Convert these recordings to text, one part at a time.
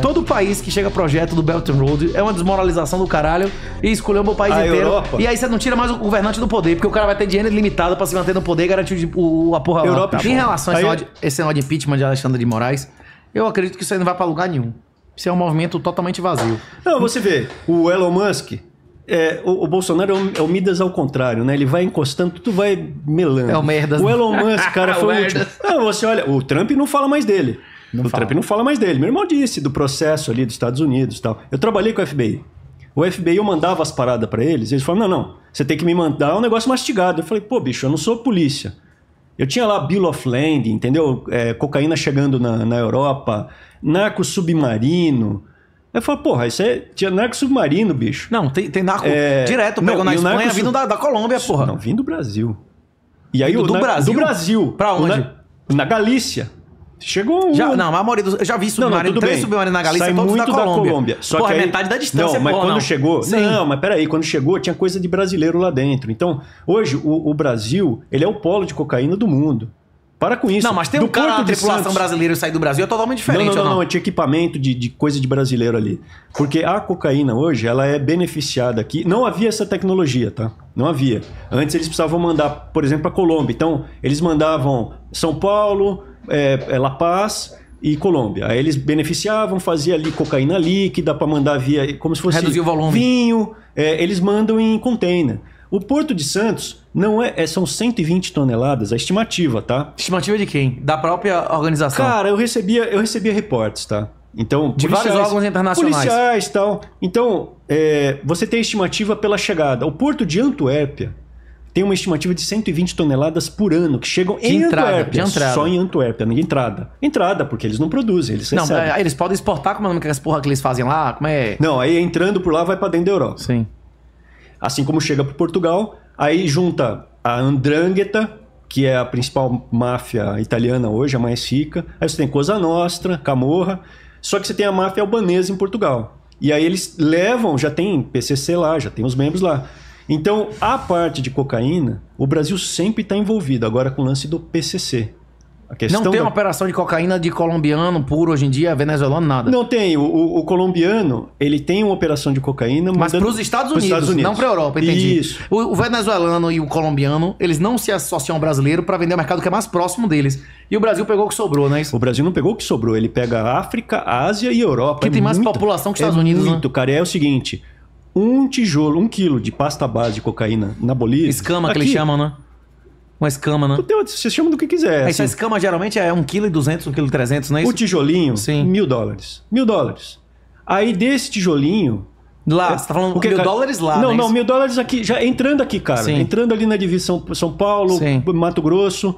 Todo país que chega projeto do Belt and Road é uma desmoralização do caralho e escolheu o país A inteiro. Europa? E aí você não tira mais o governante do poder, porque o cara vai ter dinheiro ilimitado pra se manter no poder e garantir o, o, a porra Europa, lá. Tá em relação a esse Aí- de- esse de impeachment de Alexandre de Moraes, eu acredito que isso aí não vai pra lugar nenhum. Isso é um movimento totalmente vazio. Não, você vê, o Elon Musk, é, o, o Bolsonaro é o, é o Midas ao contrário, né? Ele vai encostando, tudo vai melando. É o merda O Elon Musk, cara, foi o último. Não, você olha, o Trump não fala mais dele. Não o fala. Trump não fala mais dele. Meu irmão disse do processo ali dos Estados Unidos e tal. Eu trabalhei com o FBI. O FBI eu mandava as paradas para eles, eles falavam: não, não, você tem que me mandar um negócio mastigado. Eu falei: pô, bicho, eu não sou polícia. Eu tinha lá Bill of Land, entendeu? É, cocaína chegando na, na Europa, narco submarino. Eu falo, porra, isso é. Tinha narco submarino, bicho. Não, tem, tem narco é... direto, pegou na Espanha, narco... vindo da, da Colômbia, porra. Não, vindo do Brasil. E aí, do, o, do na... Brasil? Do Brasil. Pra onde? Na... na Galícia. Chegou um. Já, não, a maioria dos. Eu já vi submarino, não, não, três bem. submarinos na Galícia, Sai todos muito da Colômbia. Da Colômbia. Só porra, que aí, metade da distância, Não, mas é quando não. chegou. Sim. Não, mas peraí, quando chegou tinha coisa de brasileiro lá dentro. Então, hoje, o, o Brasil, ele é o polo de cocaína do mundo. Para com isso. Não, mas tem do cara na tripulação Santos. brasileira sair do Brasil é totalmente diferente. Não, não, não, não? não tinha equipamento de, de, coisa de brasileiro ali. Porque a cocaína hoje, ela é beneficiada aqui. Não havia essa tecnologia, tá? Não havia. Antes eles precisavam mandar, por exemplo, para Colômbia. Então, eles mandavam São Paulo, é, é, La Paz e Colômbia. Aí eles beneficiavam, fazia ali cocaína líquida para mandar via como se fosse o volume. vinho. É, eles mandam em container. O Porto de Santos não é, é, são 120 toneladas, a estimativa, tá? Estimativa de quem? Da própria organização. Cara, eu recebia, eu recebia reportes, tá? Então, de vários órgãos internacionais. Policiais, tal. Então, é, você tem a estimativa pela chegada. O Porto de Antuérpia tem uma estimativa de 120 toneladas por ano que chegam de em entrada, Antuérpia, entrada. só em Antuérpia, na entrada. Entrada, porque eles não produzem, eles Não, recebem. Ah, eles podem exportar como é que as porra que eles fazem lá, como é? Não, aí entrando por lá vai para dentro da Europa. Sim. Assim como chega para Portugal, aí junta a Andrangheta, que é a principal máfia italiana hoje, a mais rica. Aí você tem Cosa Nostra, Camorra, só que você tem a máfia albanesa em Portugal. E aí eles levam, já tem PCC lá, já tem os membros lá. Então, a parte de cocaína, o Brasil sempre está envolvido, agora com o lance do PCC. não tem da... uma operação de cocaína de colombiano puro hoje em dia, venezuelano, nada. Não tem. O, o, o colombiano, ele tem uma operação de cocaína... Mas para os Estados, Estados, Unidos, não para a Europa, entendi. Isso. O, o, venezuelano e o colombiano, eles não se associam ao brasileiro para vender o mercado que é mais próximo deles. E o Brasil pegou o que sobrou, não é isso? O Brasil não pegou o que sobrou. Ele pega a África, a Ásia e a Europa. Que é tem mais muito, população que os Estados é Unidos, né? muito, né? cara. é o seguinte um tijolo, um quilo de pasta base de cocaína na Bolívia. Escama aqui, que eles chamam, né? Uma escama, né? Você chama do que quiser. Essa assim. escama geralmente é 1,2kg, 1,3kg, não é isso? O tijolinho, Sim. mil dólares. Mil dólares. Aí desse tijolinho. Lá, é, você tá falando mil dólares lá. Não, não, é mil dólares aqui, já entrando aqui, cara. Sim. Entrando ali na divisão São Paulo, Sim. Mato Grosso.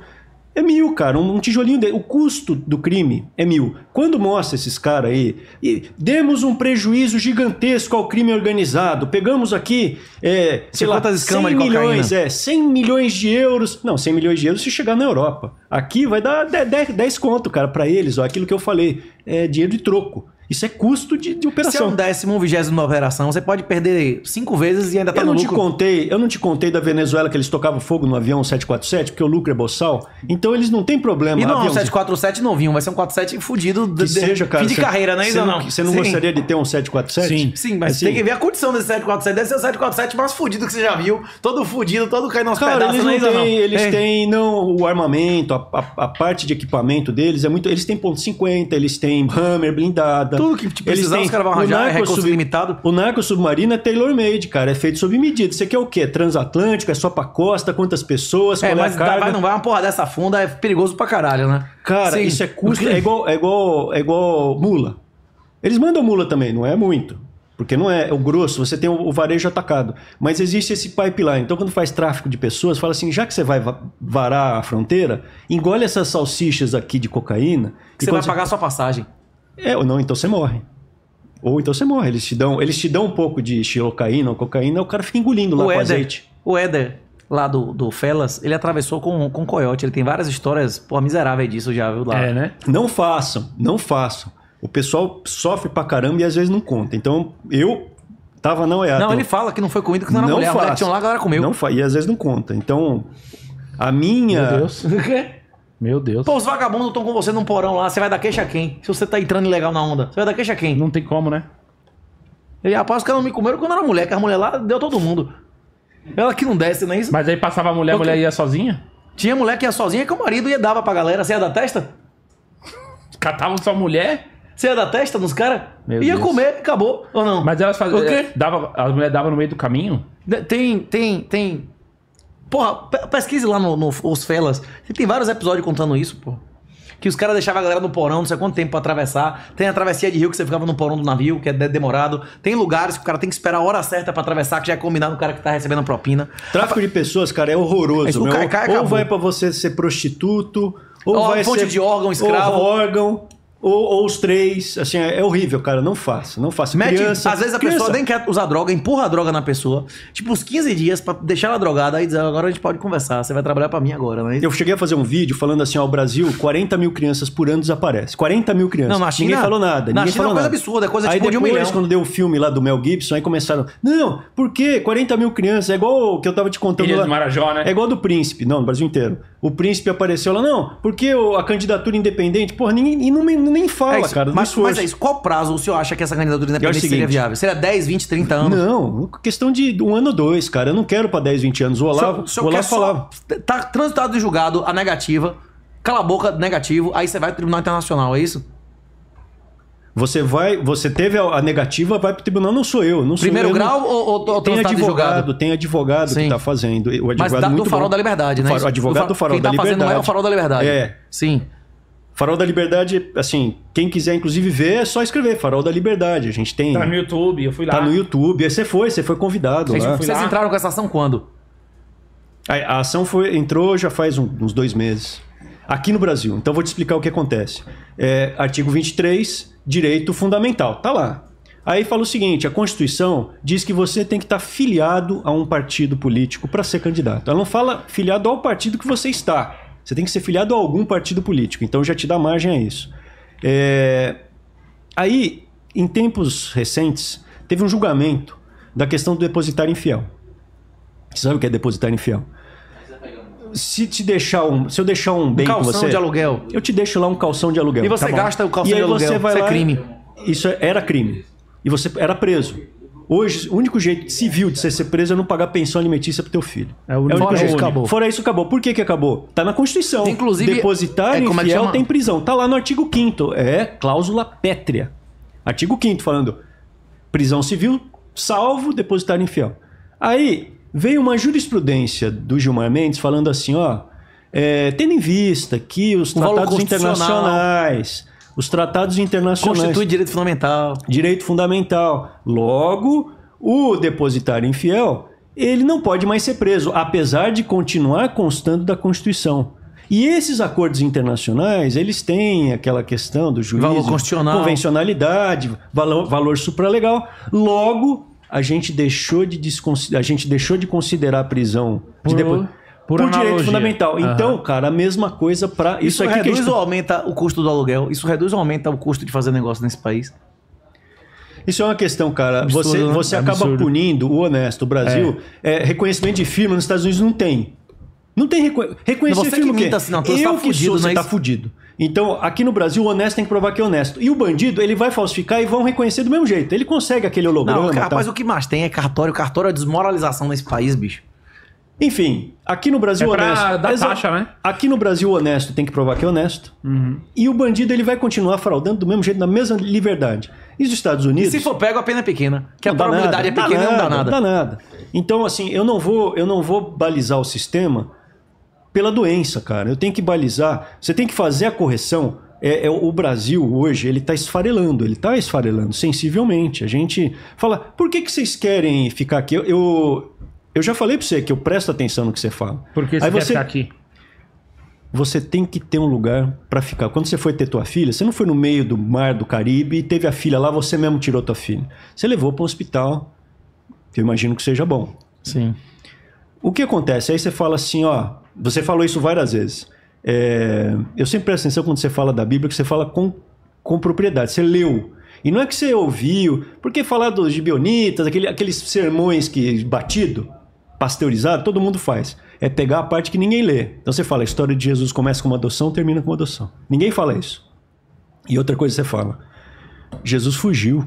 É mil, cara. Um, tijolinho dele. O custo do crime é mil. Quando mostra esses caras aí, e demos um prejuízo gigantesco ao crime organizado. Pegamos aqui, é, sei lá, 100 milhões, é, 100 milhões de euros. Não, 100 milhões de euros se chegar na Europa. Aqui vai dar 10, 10 conto, cara, para eles. Ó, aquilo que eu falei, é dinheiro de troco. Isso é custo de, de operação. Se é um décimo, um vigésimo na operação, você pode perder cinco vezes e ainda tá eu no não lucro. Te contei, eu não te contei da Venezuela que eles tocavam fogo no avião 747, porque o lucro é boçal. Então eles não têm problema. E não, avião, é um 747 novinho, vai ser um 47 fudido de, seja, cara, fim de carreira, né? Você não, não, você não Sim. gostaria de ter um 747? Sim, Sim mas assim, tem que ver a condição desse 747. Deve ser o 747 mais fudido que você já viu. Todo fudido, todo caindo aos cara, pedaços, eles não né? Não tem, eles é. têm não, o armamento, a, a, a, parte de equipamento deles é muito... Eles têm ponto .50, eles têm Hammer blindada, tudo que te precisar, os caras vão arranjar. O é narco, sublimitado. sub... limitado. o narco submarino é tailor-made, cara. É feito sob medida. Você quer é o quê? É transatlântico? É só pra costa? Quantas pessoas? É, mas é carga? vai, não vai uma porra dessa funda, é perigoso pra caralho, né? Cara, Sim. isso é custo. É igual, é, igual, é igual mula. Eles mandam mula também, não é muito. Porque não é, é o grosso, você tem o, o varejo atacado. Mas existe esse pipeline. Então, quando faz tráfico de pessoas, fala assim: já que você vai varar a fronteira, engole essas salsichas aqui de cocaína. Você vai pagar a sua passagem. É, ou não, então você morre. Ou então você morre. Eles te dão, eles te dão um pouco de xilocaína ou cocaína, o cara fica engolindo lá o com Éder, azeite. O Éder, lá do, do Felas, ele atravessou com, com coiote. Ele tem várias histórias, pô, miserável disso já, viu lá. É, né? Não façam, não façam. O pessoal sofre pra caramba e às vezes não conta. Então, eu tava não é Não, ele fala que não foi comida que não era não mulher. Faço. A mulher tinha lá, a galera comeu. Não E às vezes não conta. Então, a minha... Meu Deus. Meu Deus. Pô, os vagabundos estão com você num porão lá, você vai dar queixa a quem? Se você tá entrando ilegal na onda, você vai dar queixa a quem? Não tem como, né? E rapaz, os caras não me comeram quando era mulher, que a mulher lá deu todo mundo. Ela que não desce, não é isso? Mas aí passava a mulher, a mulher ia sozinha? Tinha mulher que ia sozinha que o marido ia dava pra galera. Você ia da testa? Catavam sua mulher? Você ia da testa nos caras? Ia Deus. comer, acabou. Ou não? Mas elas faziam. O quê? Eh, dava, a mulher dava no meio do caminho? Tem, tem, tem Porra, pesquise lá no, no Os Felas. Tem vários episódios contando isso, pô. Que os caras deixavam a galera no porão, não sei quanto tempo pra atravessar. Tem a travessia de rio que você ficava no porão do navio, que é demorado. Tem lugares que o cara tem que esperar a hora certa para atravessar, que já é combinado com o cara que tá recebendo a propina. Tráfico de pessoas, cara, é horroroso. Mas, meu. Cara, cara, ou vai para você ser prostituto, ou, vai fonte ser... de órgão escravo. Ou órgão. Ou, ou, os três, assim, é, é horrível, cara, não faça, não faça. Mete, criança, às vezes a criança. pessoa nem quer usar droga, empurra a droga na pessoa, tipo, uns 15 dias para deixar ela drogada, aí dizer ah, agora a gente pode conversar, você vai trabalhar para mim agora, né? Eu cheguei a fazer um vídeo falando assim, ó, o Brasil, 40 mil crianças por ano desaparecem, 40 mil crianças. Não, na China, ninguém falou nada, na ninguém China é falou é uma coisa nada. absurda, é coisa aí tipo depois, de um milhão. quando deu o um filme lá do Mel Gibson, aí começaram, não, por quê? 40 mil crianças? É igual o que eu tava te contando Ilha lá. Marajó, né? É igual do príncipe, não, no Brasil inteiro. O príncipe apareceu lá, não, porque a candidatura independente, porra, ninguém, e não, nem fala, é cara. Mas, mas é isso. Qual prazo o senhor acha que essa candidatura é independente seria viável? Seria 10, 20, 30 anos? Não, questão de um ano ou dois, cara. Eu não quero pra 10, 20 anos. O Olavo, o, o Olavo falava. Tá transitado e julgado a negativa. Cala a boca, negativo. Aí você vai pro Tribunal Internacional, é isso? Você vai, você teve a, negativa, vai pro tribunal, não sou eu, não sou Primeiro eu, grau não, ou, ou tem advogado, tem advogado Sim. que tá fazendo, o advogado Mas da, muito do farol bom. da liberdade, né? O advogado do farol, Quem tá da liberdade. Quem tá fazendo é o farol da liberdade. É. Sim. Farol da Liberdade, assim, quem quiser inclusive ver, é só escrever Farol da Liberdade. A gente tem. Tá no YouTube, eu fui tá lá. Tá no YouTube. Aí você foi, você foi convidado. Vocês, lá. Vocês lá. entraram com essa ação quando? A, a ação foi, entrou já faz um, uns dois meses. Aqui no Brasil. Então vou te explicar o que acontece. É, artigo 23, direito fundamental. Tá lá. Aí fala o seguinte: a Constituição diz que você tem que estar tá filiado a um partido político para ser candidato. Ela não fala filiado ao partido que você está. Você tem que ser filiado a algum partido político, então já te dá margem a isso. É... Aí, em tempos recentes, teve um julgamento da questão do depositário infiel. Você sabe o que é depositário infiel? se te deixar um, se eu deixar um bem um calção com você, de aluguel. Eu te deixo lá um calção de aluguel. E você tá gasta o calção de aluguel. Você vai isso é crime. Isso é, era crime. E você era preso. Hoje, o único jeito civil de você ser preso é não pagar pensão alimentícia pro teu filho. É o único Fora é jeito. Isso acabou. Fora isso, acabou. Por que que acabou? Tá na Constituição. Inclusive, Depositário é, é infiel é tem prisão. Tá lá no artigo 5 É cláusula pétrea. Artigo 5 falando prisão civil, salvo depositário infiel. Aí, veio uma jurisprudência do Gilmar Mendes falando assim, ó... É, tendo em vista que os o tratados internacionais os tratados internacionais. Constitui direito fundamental. Direito fundamental. Logo, o depositário infiel, ele não pode mais ser preso, apesar de continuar constando da Constituição. E esses acordos internacionais, eles têm aquela questão do juízo, valor constitucional. convencionalidade, valor, valor supralegal. Logo, a gente deixou de desconsiderar, a gente deixou de considerar a prisão de depo... Por, por direito fundamental. Uhum. Então, cara, a mesma coisa para isso, isso aqui reduz gente... Tá- ou aumenta o custo do aluguel? Isso reduz ou aumenta o custo de fazer negócio nesse país? Isso é uma questão, cara. Absurdo, você né? você acaba punindo o honesto. O Brasil, é. É, reconhecimento de firma nos Estados Unidos não tem. Não tem reconhecimento de você firma. Que assinatura, tá Eu tá que fudido, sou, mas... É tá fudido. Então, aqui no Brasil, o honesto tem que provar que é honesto. E o bandido, ele vai falsificar e vão reconhecer do mesmo jeito. Ele consegue aquele holograma. Não, rapaz, o que mais tem é cartório. Cartório é a desmoralização nesse país, bicho. Enfim, aqui no Brasil é honesto. Dar taxa, né? Aqui no Brasil honesto tem que provar que é honesto. Uhum. E o bandido ele vai continuar fraudando do mesmo jeito, na mesma liberdade. E os Estados Unidos. E se for pego, a pena é pequena. Que a probabilidade nada, é pequena nada, não dá nada. Não dá nada. Então, assim, eu não vou, eu não vou balizar o sistema pela doença, cara. Eu tenho que balizar. Você tem que fazer a correção é, é, o Brasil hoje ele está esfarelando, ele está esfarelando sensivelmente. A gente fala, por que, que vocês querem ficar aqui? Eu, eu, eu já falei para você que eu presto atenção no que você fala. Porque você, Aí você... aqui. Você tem que ter um lugar para ficar. Quando você foi ter tua filha, você não foi no meio do mar do Caribe e teve a filha lá, você mesmo tirou tua filha. Você levou para o hospital. Eu imagino que seja bom. Sim. O que acontece? Aí você fala assim, ó. Você falou isso várias vezes. É, eu sempre presto atenção quando você fala da Bíblia, que você fala com, com propriedade. Você leu. E não é que você ouviu, porque falar dos gibionitas, aquele, aqueles sermões que batido, pasteurizado, todo mundo faz. É pegar a parte que ninguém lê. Então você fala, a história de Jesus começa com uma adoção, termina com uma adoção. Ninguém fala isso. E outra coisa você fala, Jesus fugiu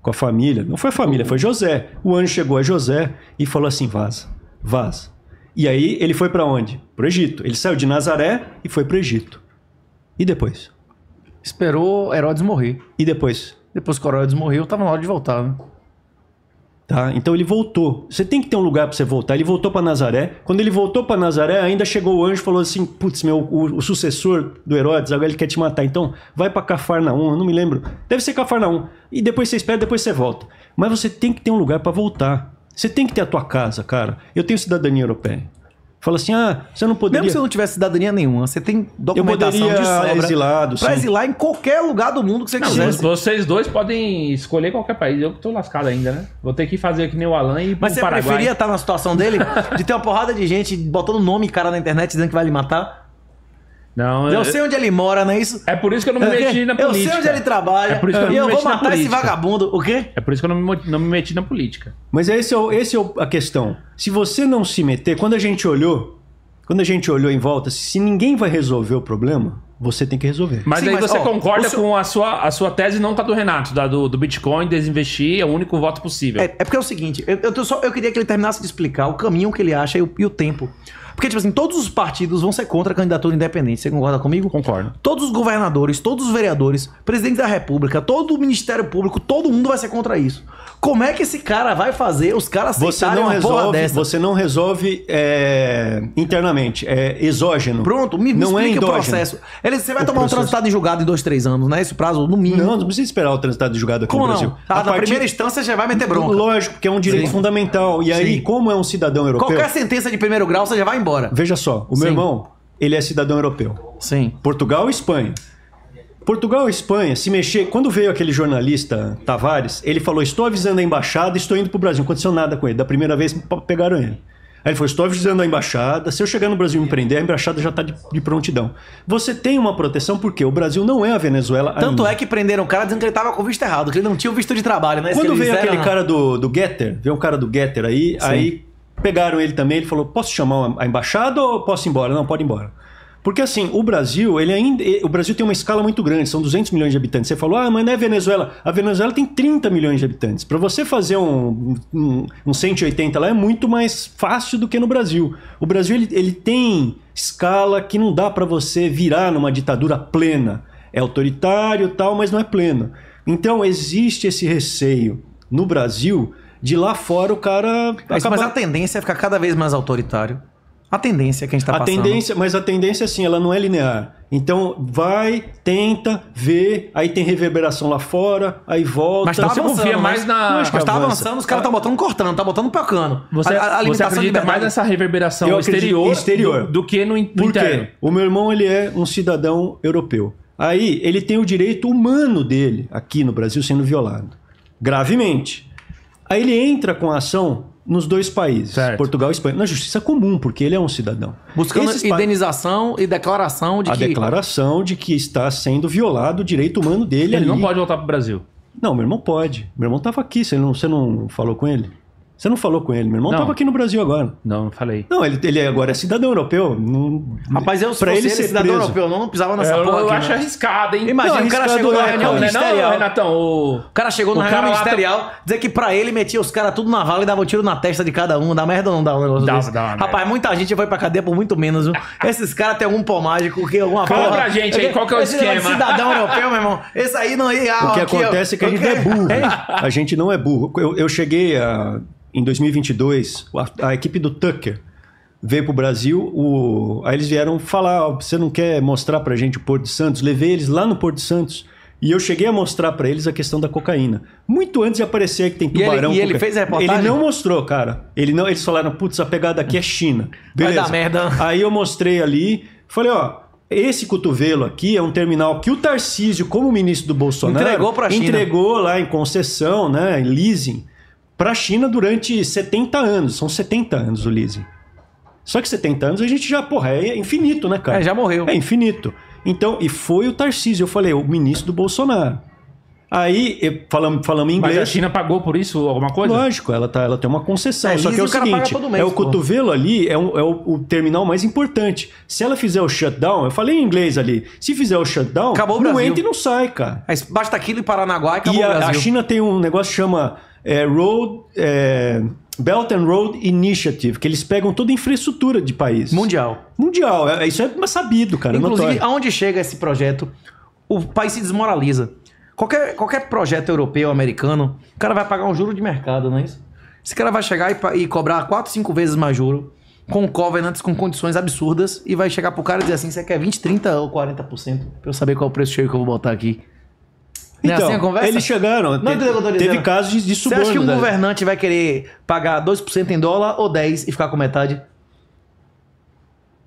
com a família. Não foi a família, foi José. O anjo chegou a José e falou assim: vaza, vaza. E aí ele foi para onde? Para o Egito. Ele saiu de Nazaré e foi para o Egito. E depois? Esperou Herodes morrer. E depois? Depois que Herodes morreu, estava na hora de voltar, né? Tá? Então ele voltou. Você tem que ter um lugar para você voltar. Ele voltou para Nazaré. Quando ele voltou para Nazaré, ainda chegou o anjo e falou assim: Putz, meu, o, o, sucessor do Herodes, agora ele quer te matar. Então vai para Cafarnaum, eu não me lembro. Deve ser Cafarnaum. E depois você espera, depois você volta. Mas você tem que ter um lugar para voltar. Você tem que ter a tua casa, cara. Eu tenho cidadania europeia. Fala assim, ah, você não poderia... Mesmo se eu não tivesse cidadania nenhuma, você tem documentação de sobra. exilado, pra exilar em qualquer lugar do mundo que você quiser. Vocês dois podem escolher qualquer país. Eu que tô lascado ainda, né? Vou ter que fazer que nem o Alan e ir Mas pro você Paraguai. preferia estar na situação dele? de ter uma porrada de gente botando nome cara na internet dizendo que vai lhe matar? Não, eu, eu, é- sei onde ele mora, não é isso? É por isso que eu não me é meti na política. Eu sei onde ele trabalha. É por isso que eu não e me eu vou matar esse vagabundo. O quê? É por isso que eu não me, não me meti na política. Mas é esse é, o, esse é a questão. Se você não se meter, quando a gente olhou, quando a gente olhou em volta, se ninguém vai resolver o problema, você tem que resolver. Mas Sim, aí mas, você ó, concorda seu... com a sua, a sua tese não a tá do Renato, da do, do Bitcoin, desinvestir é o único voto possível. É, é porque é o seguinte, eu, eu, só, eu queria que ele terminasse de explicar o caminho que ele acha e o, e o tempo. Porque, tipo assim, todos os partidos vão ser contra a candidatura independente. Você concorda comigo? Concordo. Todos os governadores, todos os vereadores, presidente da república, todo o Ministério Público, todo mundo vai ser contra isso. Como é que esse cara vai fazer os caras você não resolve, Você não resolve é, internamente, é exógeno. Pronto, me, me não é explica é endógeno. o processo. Ele, você vai o tomar processo. um transitado em julgado em dois, três anos, né? Esse prazo, no mínimo. Não, não precisa esperar o transitado em julgado aqui como no Brasil. Não? Ah, a na partir... primeira instância já vai meter bronca. Lógico, que é um direito Sim. fundamental. E aí, Sim. como é um cidadão europeu... Qualquer sentença de primeiro grau, você já vai embora. Veja só, o meu Sim. irmão, ele é cidadão europeu. Sim. Portugal e Espanha. Portugal e Espanha se mexer. Quando veio aquele jornalista Tavares, ele falou: Estou avisando a embaixada, estou indo para o Brasil. Não aconteceu nada com ele. Da primeira vez pegaram ele. Aí ele falou: Estou avisando a embaixada. Se eu chegar no Brasil e me prender, a embaixada já está de, de, prontidão. Você tem uma proteção porque o Brasil não é a Venezuela. Tanto ainda. é que prenderam o cara dizendo que ele estava com o visto errado, que ele não tinha o visto de trabalho, né? Quando veio aquele cara do, do Getter, veio um cara do Getter aí, Sim. aí Pegaram ele também, ele falou: posso chamar a embaixada ou posso ir embora? Não, pode ir embora. Porque assim, o Brasil, ele ainda, o Brasil tem uma escala muito grande, são 200 milhões de habitantes. Você falou, ah, mas não é Venezuela. A Venezuela tem 30 milhões de habitantes. Para você fazer um, um, um, 180 lá é muito mais fácil do que no Brasil. O Brasil, ele, ele tem escala que não dá para você virar numa ditadura plena. É autoritário tal, mas não é pleno. Então existe esse receio no Brasil de lá fora o cara. Mas, acaba... mas a tendência é ficar cada vez mais autoritário. A tendência que a gente está passando. Tendência, mas a tendência, assim, ela não é linear. Então, vai, tenta, vê, aí tem reverberação lá fora, aí volta. Mas tá você avançando, confia né? mais na... Mas, mas tá avançando, os caras tá botando cortando, tá botando pacando. Você, a, a você acredita mais nessa reverberação Eu exterior, exterior. Do, do, que no, no Por interno. Quê? O meu irmão, ele é um cidadão europeu. Aí, ele tem o direito humano dele, aqui no Brasil, sendo violado. Gravemente. Aí ele entra com a ação nos dois países, certo. Portugal e Espanha, na justiça comum, porque ele é um cidadão. Buscando Esses indenização pa... e declaração de a que... A declaração de que está sendo violado o direito humano dele Ele ali. não pode voltar para o Brasil. Não, meu irmão pode. Meu irmão estava aqui, você não, você não falou com ele? Você não falou com ele, meu irmão não. tava aqui no Brasil agora. Não, não falei. Não, ele, ele é agora é cidadão europeu. Não... Rapaz, eu pra ele ser cidadão preso. europeu, eu não pisava nessa é, porra. Eu, eu acho arriscado, hein? Imagina, não, o cara chegou na é reunião ministerial. Não, Renatão, o... o cara chegou na reunião ministerial, tá... dizer que pra ele metia os caras tudo na vala e dava um tiro na testa de cada um. Dá merda ou não dá um negócio dá, desse? Dá Rapaz, merda. muita gente foi pra cadeia por muito menos. Viu? Esses caras têm algum pó mágico que alguma Fala porra... pra gente aí, qual que é o Esse esquema? cidadão europeu, meu irmão. Esse aí não ia... O que acontece é que a gente é burro. A gente não é burro. Eu cheguei a em 2022, a, a equipe do Tucker veio para o Brasil, aí eles vieram falar, você não quer mostrar para a gente o Porto de Santos? Levei eles lá no Porto de Santos e eu cheguei a mostrar para eles a questão da cocaína. Muito antes de aparecer que tem tubarão. E ele, e ele fez a reportagem? Ele não mostrou, cara. Ele não, eles falaram, putz, a pegada aqui é China. Beleza. Vai dar merda. Aí eu mostrei ali, falei, ó, esse cotovelo aqui é um terminal que o Tarcísio, como ministro do Bolsonaro, entregou, pra China. entregou lá em concessão, né, em leasing para a China durante 70 anos. São 70 anos o Só que 70 anos a gente já, porra, é infinito, né, cara? É, já morreu. É infinito. Então, e foi o Tarcísio, eu falei, o ministro do Bolsonaro. Aí, falamos, falamos em inglês. Mas a China pagou por isso alguma coisa? Lógico, ela, tá, ela tem uma concessão. É, só que é o, o seguinte: mês, é o cotovelo ali, é, um, é o, o, terminal mais importante. Se ela fizer o shutdown, eu falei em inglês ali. Se fizer o shutdown, acabou o não Brasil. entra e não sai, cara. Mas basta aquilo e Paranaguá e acabou e a, o Brasil. A China tem um negócio que chama é, Road. É, Belt and Road Initiative, que eles pegam toda a infraestrutura de país. Mundial. Mundial. É, isso é sabido, cara. Inclusive, notório. aonde chega esse projeto, o país se desmoraliza. Qualquer, qualquer projeto europeu, americano, o cara vai pagar um juro de mercado, não é isso? Esse cara vai chegar e, e cobrar 4, 5 vezes mais juro, com covenants, com condições absurdas, e vai chegar pro cara e dizer assim: você quer 20, 30 ou 40% pra eu saber qual é o preço cheio que eu vou botar aqui. Né, assim então, assim a conversa? eles chegaram. Não, é te, teve dizendo. casos de, suborno. Você acha que um governante vai querer pagar 2% em dólar ou 10% e ficar com metade?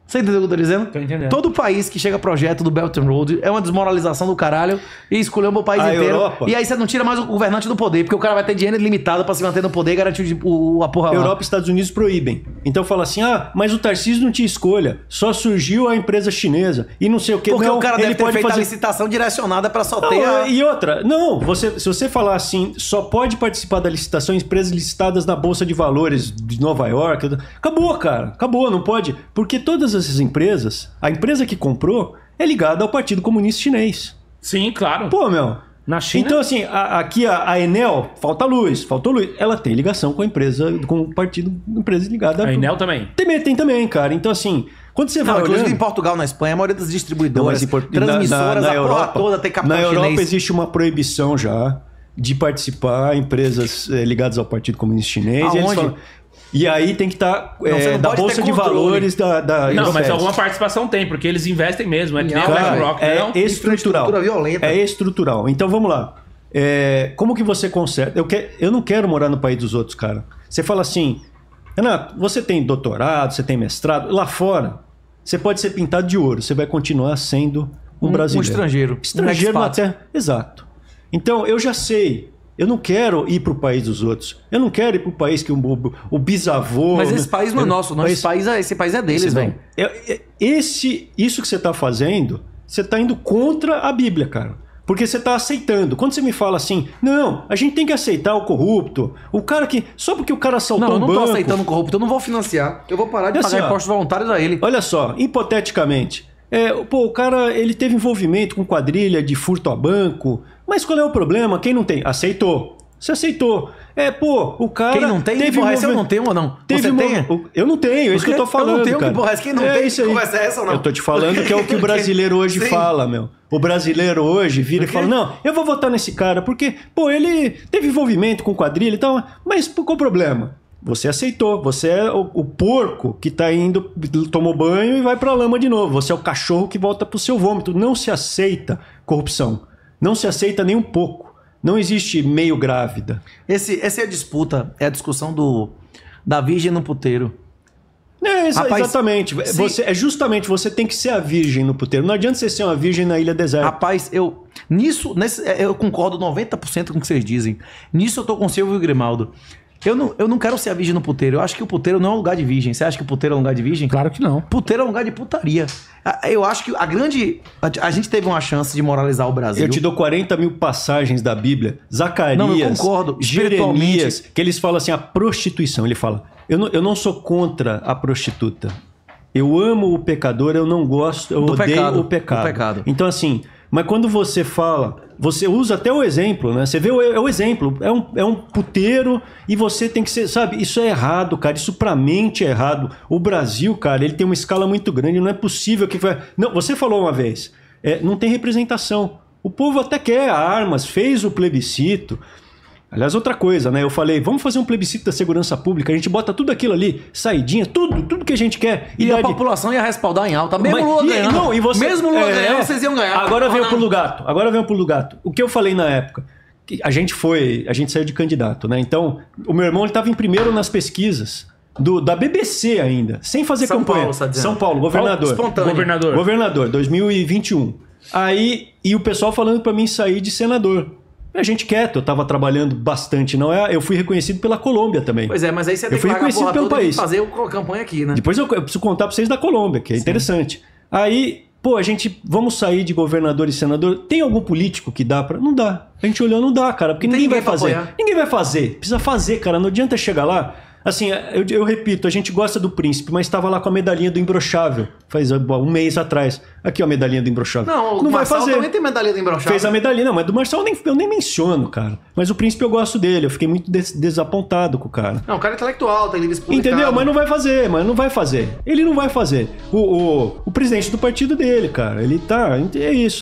Você entendeu o que eu tô dizendo? Tô entendendo. Todo país que chega projeto do Belt and Road é uma desmoralização do caralho e escolheu o país a inteiro. Europa. E aí você não tira mais o governante do poder, porque o cara vai ter dinheiro ilimitado para se manter no poder e garantir o, a porra. Europa e Estados Unidos proíbem. Então fala assim: ah, mas o Tarcísio não tinha escolha. Só surgiu a empresa chinesa e não sei o que. Porque não, o cara deve ter feito fazer... a licitação direcionada para só não, ter. A... E outra, não, você, se você falar assim, só pode participar da licitação empresas licitadas na Bolsa de Valores de Nova York. Acabou, cara. Acabou, não pode. Porque todas essas empresas, a empresa que comprou é ligada ao Partido Comunista Chinês. Sim, claro. Pô, meu. Na China. Então, assim, a, aqui a, a, Enel, falta luz, faltou luz. Ela tem ligação com a empresa, com o partido, empresa ligada. A Enel também. Tem, tem também, cara. Então, assim, quando você vai inclusive olhando... em Portugal, na Espanha, a maioria das distribuidoras, não, transmissoras, na, na, na Europa, toda tem capital Na Europa chinês. existe uma proibição já de participar empresas eh, ligadas ao Partido Comunista Chinês. Aonde? Falam, e aí tem que estar tá, é, da bolsa de valores da, da Não, mas alguma participação tem, porque eles investem mesmo. É que nem BlackRock, é não? Estrutural. Violenta. É estrutural. Então vamos lá. É, como que você conserta? Eu, que, eu não quero morar no país dos outros, cara. Você fala assim, Renato, você tem doutorado, você tem mestrado. Lá fora, você pode ser pintado de ouro, você vai continuar sendo um, um brasileiro. Um estrangeiro. Estrangeiro um na terra. Exato. Então, eu já sei eu não quero ir para o país dos outros. Eu não quero ir para o país que o, o, o bisavô. Mas esse país não é nosso, não. Esse, país, é- esse país é deles, velho. É é, esse, isso que você está fazendo, você está indo contra a Bíblia, cara. Porque você está aceitando. Quando você me fala assim, não, a gente tem que aceitar o corrupto, o cara que. Só porque o cara assaltou não, um banco. Não, eu não estou aceitando o corrupto, eu não vou financiar. Eu vou parar de é pagar impostos voluntários a ele. Olha só, hipoteticamente, é, pô, o cara ele teve envolvimento com quadrilha de furto a banco, mas qual é o problema? Quem não tem? Aceitou. Você aceitou. É, pô, o cara. Quem não tem, teve porra, movimento... eu não tenho ou não? Teve Você tem? Eu não tenho, é isso que eu tô falando. Eu não tenho, cara. quem não é tem, isso aí. conversa é essa ou não? Eu tô te falando que é o que o brasileiro hoje fala, meu. O brasileiro hoje vira e fala: não, eu vou votar nesse cara, porque, pô, ele teve envolvimento com quadrilha e então, tal, mas qual o problema? Você aceitou. Você é o, o porco que está indo, tomou banho e vai para a lama de novo. Você é o cachorro que volta para o seu vômito. Não se aceita corrupção. Não se aceita nem um pouco. Não existe meio grávida. Esse, essa é a disputa, é a discussão do da virgem no puteiro. É, Rapaz, exatamente. Se... Você, é justamente você tem que ser a virgem no puteiro. Não adianta você ser uma virgem na ilha deserta. Rapaz, eu nisso, nesse, é, eu concordo 90% com o que vocês dizem. Nisso eu tô com o Silvio Grimaldo. Eu não, eu não quero ser a virgem no puteiro. Eu acho que o puteiro não é um lugar de virgem. Você acha que o puteiro é um lugar de virgem? Claro que não. Puteiro é um lugar de putaria. Eu acho que a grande. A, gente teve uma chance de moralizar o Brasil. Eu te dou 40 mil passagens da Bíblia. Zacarias. Não, eu concordo. Jeremias, que eles falam assim: a prostituição. Ele fala: eu não, eu não sou contra a prostituta. Eu amo o pecador, eu não gosto, eu Do odeio pecado. O, pecado. o pecado. Então, assim, mas quando você fala, você usa até o exemplo, né? Você vê o, é o exemplo, é um, é um puteiro e você tem que ser, sabe? Isso é errado, cara. Isso pra mente é errado. O Brasil, cara, ele tem uma escala muito grande. Não é possível que vai. Não, você falou uma vez, é, não tem representação. O povo até quer armas, fez o plebiscito. Aliás, outra coisa, né? Eu falei, vamos fazer um plebiscito da segurança pública, a gente bota tudo aquilo ali, saidinha, tudo, tudo que a gente quer. E a população ia respaldar em alta, mesmo Mas, Lula ganhando. Não, e você, mesmo Lula é, ganhando, vocês iam ganhar. Agora vem o ah, pro gato, agora vem pro gato. O que eu falei na época? Que a gente foi, a gente saiu de candidato, né? Então, o meu irmão ele tava em primeiro nas pesquisas. Do, da BBC ainda, sem fazer São campanha. Paulo, São Paulo, governador. Paulo Governador. Governador, 2021. Aí, e o pessoal falando para mim sair de senador a é gente quieto, eu tava trabalhando bastante, não é? Eu fui reconhecido pela Colômbia também. Pois é, mas aí você tem eu fui que reconhecido pelo país. fazer a campanha aqui, né? Depois eu, eu, preciso contar pra vocês da Colômbia, que é Sim. interessante. Aí, pô, a gente vamos sair de governador e senador. Tem algum político que dá para? Não dá. A gente olhou, não dá, cara, porque ninguém, ninguém vai fazer. Apoiar. Ninguém vai fazer. Precisa fazer, cara. Não adianta chegar lá Assim, eu, eu, repito, a gente gosta do príncipe, mas estava lá com a medalhinha do imbrochável. Faz um mês atrás. Aqui, ó, a medalhinha do imbrochável. Não, não o vai fazer. também tem medalha do imbrochável. Fez a medalhinha, não, mas do Marcel eu nem, eu nem menciono, cara. Mas o príncipe eu gosto dele, eu fiquei muito des desapontado com o cara. Não, o cara é intelectual, tá ali Entendeu? Mas não vai fazer, mas não vai fazer. Ele não vai fazer. O, o, o presidente do partido dele, cara, ele tá. É isso.